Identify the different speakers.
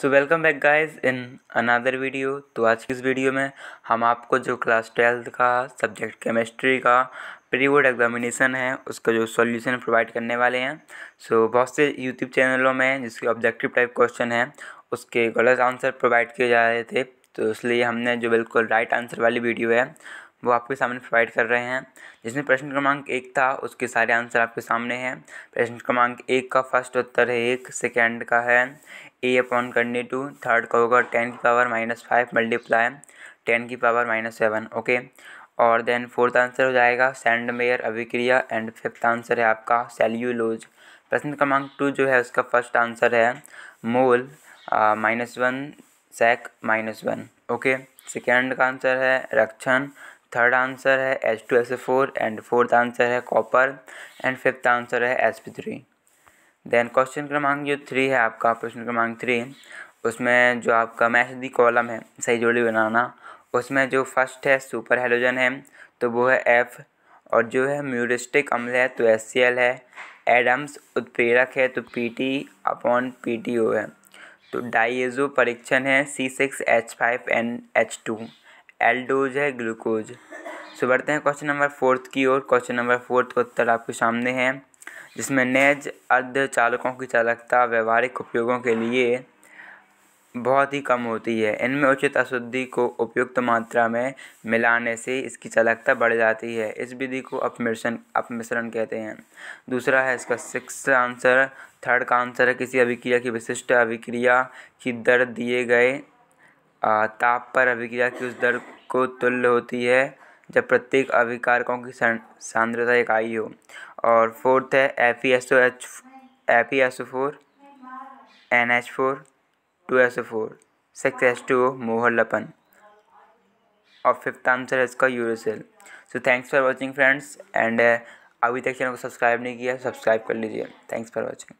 Speaker 1: so welcome back guys in another video तो आज की इस वीडियो में हम आपको जो क्लास ट्वेल्थ का सब्जेक्ट केमिस्ट्री का प्री बोर्ड एग्जामिनेशन है उसका जो सॉल्यूशन प्रोवाइड करने वाले हैं सो so, बहुत से यूट्यूब चैनलों में जिसके ऑब्जेक्टिव टाइप क्वेश्चन है उसके गलत आंसर प्रोवाइड किए जा रहे थे तो इसलिए हमने जो बिल्कुल राइट आंसर वाली वीडियो है वो आपके सामने प्रोवाइड कर रहे हैं जिसमें प्रश्न क्रमांक एक था उसके सारे आंसर आपके सामने हैं प्रश्न क्रमांक एक का फर्स्ट उत्तर है एक सेकेंड का है ए अपॉन करने टू थर्ड का होगा टेन की power minus five multiply ten की पावर माइनस सेवन ओके और देन फोर्थ आंसर हो जाएगा सैंडमेयर अभिक्रिया एंड फिफ्थ आंसर है आपका सेल्यूलोज प्रश्न क्रमांक टू जो है उसका फर्स्ट आंसर है mole minus one sec minus one okay second का आंसर है रक्षण थर्ड आंसर है H two S A four and fourth answer है कॉपर एंड फिफ्थ आंसर है S P three then question क्रमांक जो थ्री है आपका प्रश्न क्रमांक थ्री उसमें जो आपका मैच दी कॉलम है सही जोड़ी बनाना उसमें जो फर्स्ट है सुपर हेलोजन है तो वो है एफ और जो है म्यूरिस्टिक अम्ल है तो एस सी एल है एडम्स उत्प्रेरक है तो P T upon P T O है तो डाइजो परीक्षण है C six H five and H two aldose है ग्लूकोज सो बढ़ते हैं क्वेश्चन नंबर फोर्थ की ओर क्वेश्चन नंबर फोर्थ का उत्तर आपके सामने है जिसमें नेज अर्ध चालकों की चालकता व्यवहारिक उपयोगों के लिए बहुत ही कम होती है इनमें उचित अशुद्धि को उपयुक्त मात्रा में मिलाने से इसकी चालकता बढ़ जाती है इस विधि को अपमिश्रण अपमिश्रण कहते हैं दूसरा है इसका सिक्स आंसर थर्ड का आंसर है किसी अभिक्रिया की विशिष्ट अभिक्रिया की दर दिए गए ताप पर अभिक्रिया की उस दर को तुल्य होती है जब प्रत्येक अभिकारकों की सांद्रता इकाई हो और फोर्थ है F E S O H F E S O four N H four two S O four six S two O मोहर लपन और फिफ्थ आंसर है इसका यूरोसेल so thanks for watching friends and अभी तक चैनल को सब्सक्राइब नहीं किया सब्सक्राइब कर लीजिए थैंक्स फॉर वॉचिंग